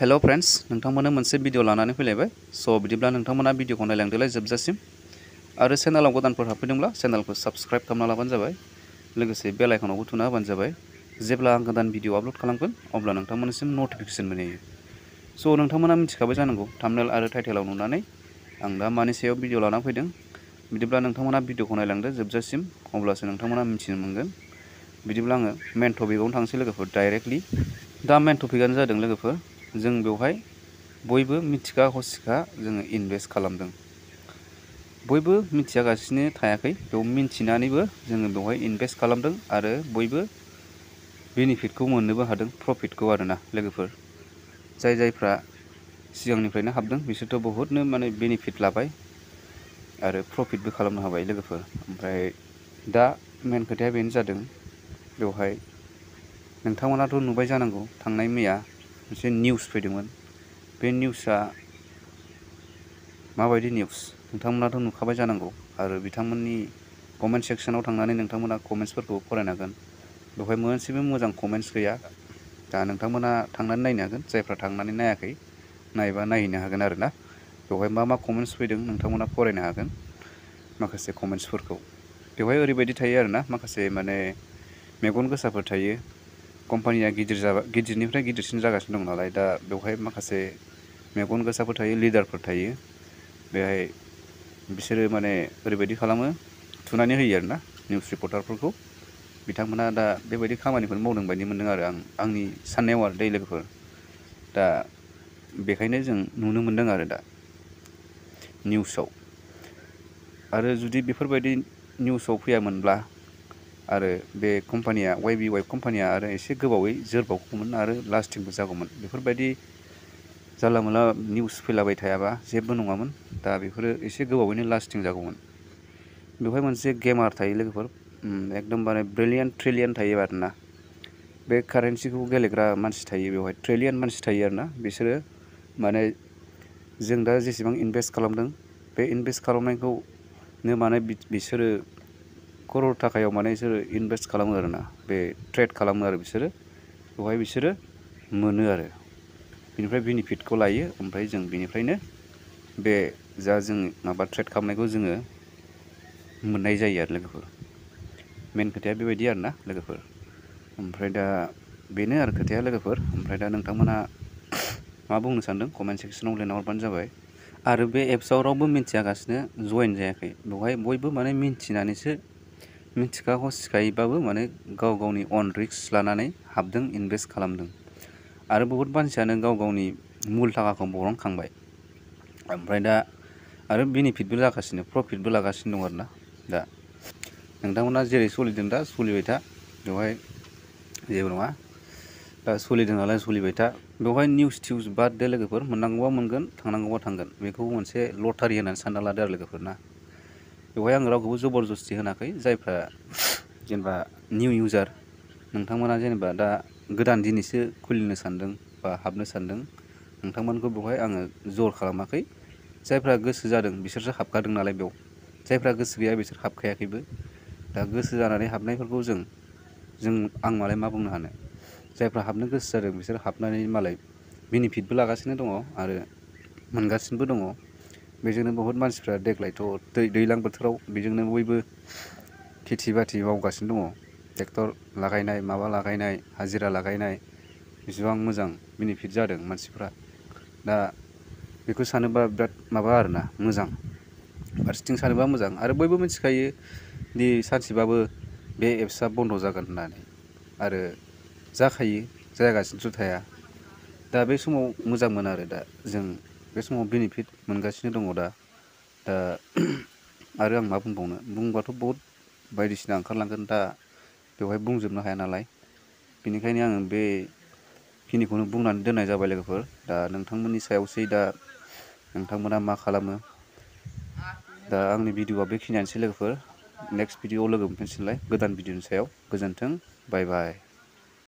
hello friends नोंथांमोननो मोनसे video लानानै फैलायबाय स' बिदिब्ला नोंथांमोना भिडिअखौ नायलांदोलाय जोबजासिम आरो चेनेलाव गोदानफोर हाबफैदोंब्ला चेनेलखौ साबसक्राइब खालामना लाबानो जाबाय लोगोसे बेल आइकनावबो थुना होबानो जाबाय जेब्ला आं गोदान भिडिअ आपल'ड खालामगोन अब्ला नोंथांमोननिसिम नटिफिकेसन मोनहैयो स' नोंथांमोना मिथिखाबाय जानांगौ थामनेल आरो टाइटेलाव नुनानै आं दा मानि सायाव भिडिअ लाना फैदों बिदिब्ला नोंथांमोना भिडिअखौ नायलांदो जोबजासिम अब्लासो नोंथांमोना मिथिनो मोनगोन बिदिब्ला आङो मेन टपिकआवनो थांसै लोगोफोर डाइरेक्टलि दा मेन टपिकआनो जादों लोगोफोर जों बेवहाय बयबो मिथिखा हसिखा जोङो इनभेस्ट खालामदों बयबो मिथियागासिनो थायाखै बेयाव मिन्थिनानैबो जोङो बेवहाय इनभेस्ट खालामदों आरो बयबो बेनिफिटखौ मोननोबो हादों प्रफिटखौ आरोना लोगोफोर जाय जायफ्रा सिगांनिफ्रायनो हाबदों बिसोरथ' बहुतनो माने बेनिफिट लाबाय आरो प्रफिटबो खालामनो हाबाय लोगोफोर ओमफ्राय दा मेन खोथाया बेनो जादों बेवहाय नोंथांमोनाथ' नुबाय जानांगौ थांनाय मैया मोनसे निउस फैदोंमोन बे निउसआ माबायदि निउस नोंथांमोनाथ' नुखाबाय जानांगौ आरो बिथांमोननि कमेन्ट सेक्सनाव थांनानै नोंथांमोना कमेन्ट्सफोरखौ फरायनो हागोन बेवहाय मोनसेबो मोजां कमेन्ट्स गैया दा नोंथांमोना थांनानै नायनो हागोन जायफ्रा थांनानै नायाखै नायबा नायहैनो हागोन आरो ना बेवहाय मा मा कमेन्ट्स फैदों नोंथांमोना फरायनो हागोन माखासे कमेन्ट्सफोरखौ बेवहाय ओरैबायदि थायो आरो ना माखासे माने मेगन गोसाफोर थायो कम्पानिया गिदिर जाबा गिदिरनिफ्राय गिदिरसिन जागासिनो दं नालाय दा बेवहाय माखासे मेगन गोसाफोर थायो लिडारफोर थायो बेहाय बिसोरो माने ओरैबायदि खालामो थुनानै होयो आरोना निउस रिपर्टारफोरखौ बिथांमोना दा बेबायदि खामानिखौनो मावदों बायदि मोन्दों आरो आं आंनि साननायाव आरो दै लोगोफोर दा बेखायनो जों नुनो मोन्दों आरो दा निउसआव आरो जुदि बेफोरबायदि निउसआव फैयामोनब्ला आरो बे कम्पानिया वाइ बि वाइ कम्पानिया आरो एसे गोबावै जोरबावगौमोन आरो लास्टिंबो जागौमोन बेफोरबायदि जानला मोनला निउस फैलाबाय थायाबा जेबो नङामोन दा बेफोरो एसे गोबावैनो लास्टिं जागौमोन बेवहाय मोनसे गेमार थायो लोगोफोर एकदमबारे ब्रिलियन ट्रिलियन थायो आरोना बे कारेन्सिखौ गेलेग्रा मानसि थायो बेवहाय ट्रिलियन मानसि थायो आरोना बिसोरो माने जों दा जेसेबां इनभेस्ट खालामदों बे इनभेस्ट खालामनायखौ नो माने बिसोरो करर थाखायाव माने बिसोरो इनभेस्ट खालामो आरो ना बे ट्रेड खालामो आरो बिसोरो बेवहाय बिसोरो मोनो आरो बिनिफ्राय बेनिफिटखौ लायो ओमफ्राय जों बिनिफ्रायनो बे जा जों माबा ट्रेड खालामनायखौ जोङो मोननाय जायो आरो लोगोफोर मेन खोथाया बेबायदि आरो ना लोगोफोर ओमफ्राय दा बेनो आरो खोथाया लोगोफोर ओमफ्राय दा नोंथांमोना मा बुंनो सान्दों कमेन्ट सेक्सनाव लिरहरबानो जाबाय आरो बे एप्सआव रावबो मिन्थियागासिनो जयन जायाखै बेवहाय बयबो माने मिन्थिनानैसो मिथिखा हसिखायैबाबो माने गाव गावनि अन रिक्स लानानै हाबदों इनभेस्ट खालामदों आरो बहुद मानसियानो गाव गावनि मुल थाखाखौ बरन खांबाय ओमफ्राय दा आरो बेनिफिटबो जागासिनो प्रफिटबो लागासिनो दं आरोना दा नोंथांमोना जेरै सोलिदों दा सोलिबाय था बेवहाय जेबो नङा दा सोलिदों नालाय सोलिबाय था बेवहाय निउस टिउस बाद दे लोगोफोर मोननांगौबा मोनगोन थांनांगौबा थांगोन बेखौ मोनसे लटारि होननानै सानना लादो आरो लोगोफोरना बेवहाय आं रावखौबो जबरदस्ति होनाखै जायफ्रा जेनेबा निउ इउजार नोंथांमोना जेनेबा दा गोदान दिनैसो खुलिनो सानदों बा हाबनो सानदों नोंथांमोनखौ बेवहाय आङो जर खालामाखै जायफ्रा गोसो जादों बिसोरसो हाबखादों नालाय बेयाव जायफ्रा गोसो गैया बिसोर हाबखायाखैबो दा गोसो जानानै हाबनायफोरखौ जों जों आं मालाय मा बुंनो हानो जायफ्रा हाबनो गोसो जादों बिसोर हाबनानै मालाय बेनिफिटबो लागासिनो दङ आरो मोनगासिनोबो दङ बेजोंनो बहुद मानसिफ्रा देग्लायथ' दै दैज्लां बोथोराव बेजोंनो बयबो खेथि बाथि मावगासिनो दङ ट्रेक्टर लागायनाय माबा लागायनाय हाजिरा लागायनाय बेसेबां मोजां बेनिफिट जादों मानसिफ्रा दा बेखौ सानोबा बिराद माबा आरोना मोजां फारसेथिं सानोबा मोजां आरो बयबो मिथिखायो दि सानसेबाबो बे एप्सआ बन्द' जागोन होननानै आरो जाखायो जायागासिनोथ' थाया दा बे समाव मोजांमोन आरो दा जों बे समाव बेनिफिट मोनगासिनो दङ दा दा आरो आं मा बुंबावनो बुंबाथ' बहुद बायदिसिना ओंखारलांगोन दा बेवहाय बुंजोबनो हाया नालाय बेनिखायनो आङो बे खिनिखौनो बुंनानै दोननाय जाबाय लोगोफोर दा नोंथांमोननि सायावसै दा नोंथांमोना मा खालामो दा आंनि भिडिअआ बेखिनियानोसै लोगोफोर नेक्स्ट भिडिअआव लोगो मोनफिनसैलाय गोदान भिडिअनि सायाव गोजोन्थों बाय बाय